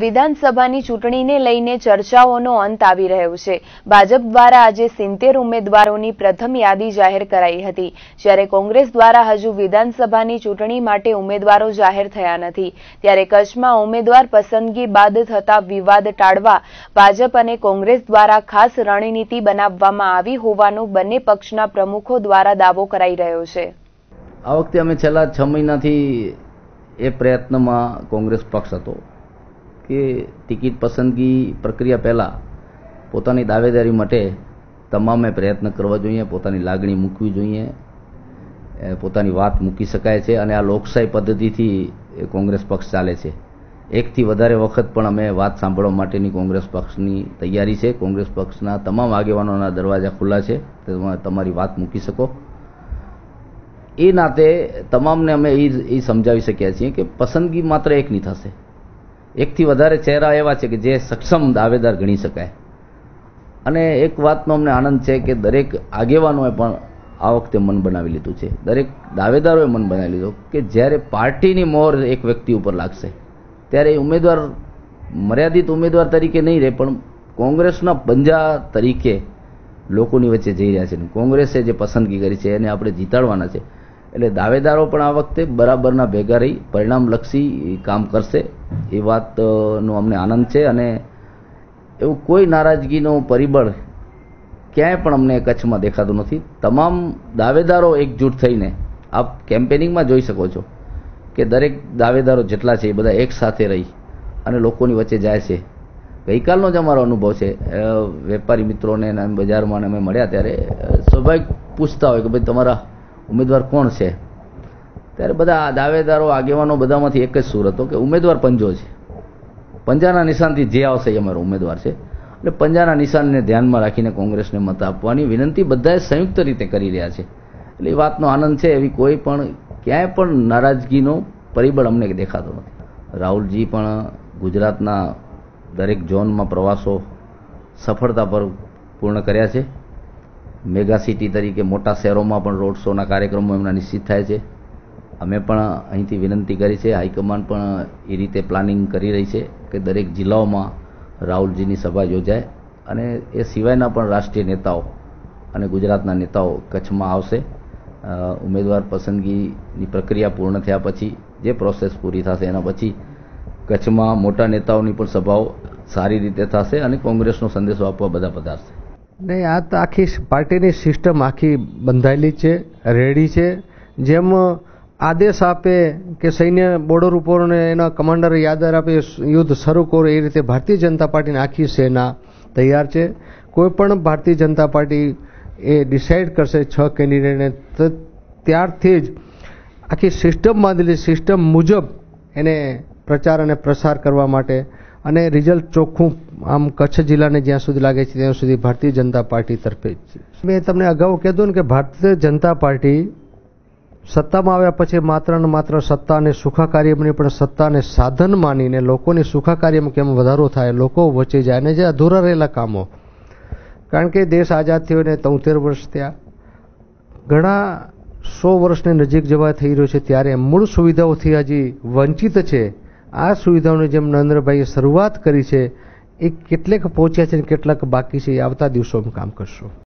વિધાનસભાની ચૂંટણીને લઈને ચર્ચાઓનો અંત આવી રહ્યો છે ભાજપ દ્વારા આજે સિત્તેર ઉમેદવારોની પ્રથમ યાદી જાહેર કરાઈ હતી જ્યારે કોંગ્રેસ દ્વારા હજુ વિધાનસભાની ચૂંટણી માટે ઉમેદવારો જાહેર થયા નથી ત્યારે કચ્છમાં ઉમેદવાર પસંદગી બાદ થતા વિવાદ ટાળવા ભાજપ અને કોંગ્રેસ દ્વારા ખાસ રણનીતિ બનાવવામાં આવી હોવાનું બંને પક્ષના પ્રમુખો દ્વારા દાવો કરાઈ રહ્યો છે આ વખતે અમે છેલ્લા છ મહિનાથી એ પ્રયત્નમાં કોંગ્રેસ પક્ષ હતો કે ટિકિટ પસંદગી પ્રક્રિયા પહેલાં પોતાની દાવેદારી માટે તમામે પ્રયત્ન કરવા જોઈએ પોતાની લાગણી મૂકવી જોઈએ પોતાની વાત મૂકી શકાય છે અને આ લોકશાહી પદ્ધતિથી કોંગ્રેસ પક્ષ ચાલે છે એકથી વધારે વખત પણ અમે વાત સાંભળવા માટેની કોંગ્રેસ પક્ષની તૈયારી છે કોંગ્રેસ પક્ષના તમામ આગેવાનોના દરવાજા ખુલ્લા છે તમારી વાત મૂકી શકો એ નાતે તમામને અમે એ સમજાવી શક્યા છીએ કે પસંદગી માત્ર એકની થશે એકથી વધારે ચહેરા એવા છે કે જે સક્ષમ દાવેદાર ગણી શકાય અને એક વાતનો અમને આનંદ છે કે દરેક આગેવાનોએ પણ આ વખતે મન બનાવી લીધું છે દરેક દાવેદારોએ મન બનાવી લીધો કે જ્યારે પાર્ટીની મોર એક વ્યક્તિ ઉપર લાગશે ત્યારે એ ઉમેદવાર મર્યાદિત ઉમેદવાર તરીકે નહીં રહે પણ કોંગ્રેસના પંજા તરીકે લોકોની વચ્ચે જઈ રહ્યા છે કોંગ્રેસે જે પસંદગી કરી છે એને આપણે જીતાડવાના છે એટલે દાવેદારો પણ આ વખતે બરાબરના ભેગા રહી પરિણામલક્ષી કામ કરશે એ વાતનો અમને આનંદ છે અને એવું કોઈ નારાજગીનો પરિબળ ક્યાંય પણ અમને કચ્છમાં દેખાતું નથી તમામ દાવેદારો એકજૂટ થઈને આપ કેમ્પેનિંગમાં જોઈ શકો છો કે દરેક દાવેદારો જેટલા છે એ બધા એક સાથે રહી અને લોકોની વચ્ચે જાય છે ગઈકાલનો જ અમારો અનુભવ છે વેપારી મિત્રોને બજારમાં અમે મળ્યા ત્યારે સ્વાભાવિક પૂછતા હોય કે ભાઈ તમારા ઉમેદવાર કોણ છે ત્યારે બધા દાવેદારો આગેવાનો બધામાંથી એક જ સુર હતો કે ઉમેદવાર પંજો છે પંજાના નિશાનથી જે આવશે એ અમારો ઉમેદવાર છે એટલે પંજાના નિશાનને ધ્યાનમાં રાખીને કોંગ્રેસને મત આપવાની વિનંતી બધાએ સંયુક્ત રીતે કરી રહ્યા છે એટલે એ વાતનો આનંદ છે એવી કોઈ પણ ક્યાંય પણ નારાજગીનો પરિબળ અમને દેખાતો નથી રાહુલજી પણ ગુજરાતના દરેક ઝોનમાં પ્રવાસો સફળતા પર પૂર્ણ કર્યા છે મેગા સિટી તરીકે મોટા શહેરોમાં પણ રોડ શોના કાર્યક્રમો એમના નિશ્ચિત થાય છે અમે પણ અહીંથી વિનંતી કરી છે હાઈકમાન્ડ પણ એ રીતે પ્લાનિંગ કરી રહી છે કે દરેક જિલ્લાઓમાં રાહુલજીની સભા યોજાય અને એ સિવાયના પણ રાષ્ટ્રીય નેતાઓ અને ગુજરાતના નેતાઓ કચ્છમાં આવશે ઉમેદવાર પસંદગીની પ્રક્રિયા પૂર્ણ થયા પછી જે પ્રોસેસ પૂરી થશે એના પછી કચ્છમાં મોટા નેતાઓની પણ સભાઓ સારી રીતે થશે અને કોંગ્રેસનો સંદેશો આપવા બધા પધારશે નહીં આ તો આખી પાર્ટીની સિસ્ટમ આખી બંધાયેલી છે રેડી છે જેમ આદેશ આપે કે સૈન્ય બોર્ડર ઉપર અને એના કમાન્ડર યાદર આપે યુદ્ધ શરૂ કરો એ રીતે ભારતીય જનતા પાર્ટીની આખી સેના તૈયાર છે કોઈ પણ ભારતીય જનતા પાર્ટી એ ડિસાઇડ કરશે છ કેન્ડિડેટને ત્યારથી જ આખી સિસ્ટમ બાંધેલી સિસ્ટમ મુજબ એને પ્રચાર અને પ્રસાર કરવા માટે અને રિઝલ્ટ ચોખ્ખું આમ કચ્છ જિલ્લાને જ્યાં સુધી લાગે છે ત્યાં સુધી ભારતીય જનતા પાર્ટી તરફે જ મેં તમને અગાઉ કીધું ને કે ભારતીય જનતા પાર્ટી સત્તામાં આવ્યા પછી માત્ર ને માત્ર સત્તાને સુખાકાર્યની પણ સત્તાને સાધન માનીને લોકોની સુખાકાર્યમાં કેમ વધારો થાય લોકો વચ્ચે જાય અને જે અધૂરા રહેલા કામો કારણ કે દેશ આઝાદ થયો ને તોતેર વર્ષ ત્યાં ઘણા સો વર્ષની નજીક જવા થઈ રહ્યો છે ત્યારે મૂળ સુવિધાઓથી હજી વંચિત છે આ સુવિધાઓની જેમ નરેન્દ્રભાઈએ શરૂઆત કરી છે એ કેટલેક પહોંચ્યા છે અને કેટલાક બાકી છે એ આવતા દિવસોમાં કામ કરશું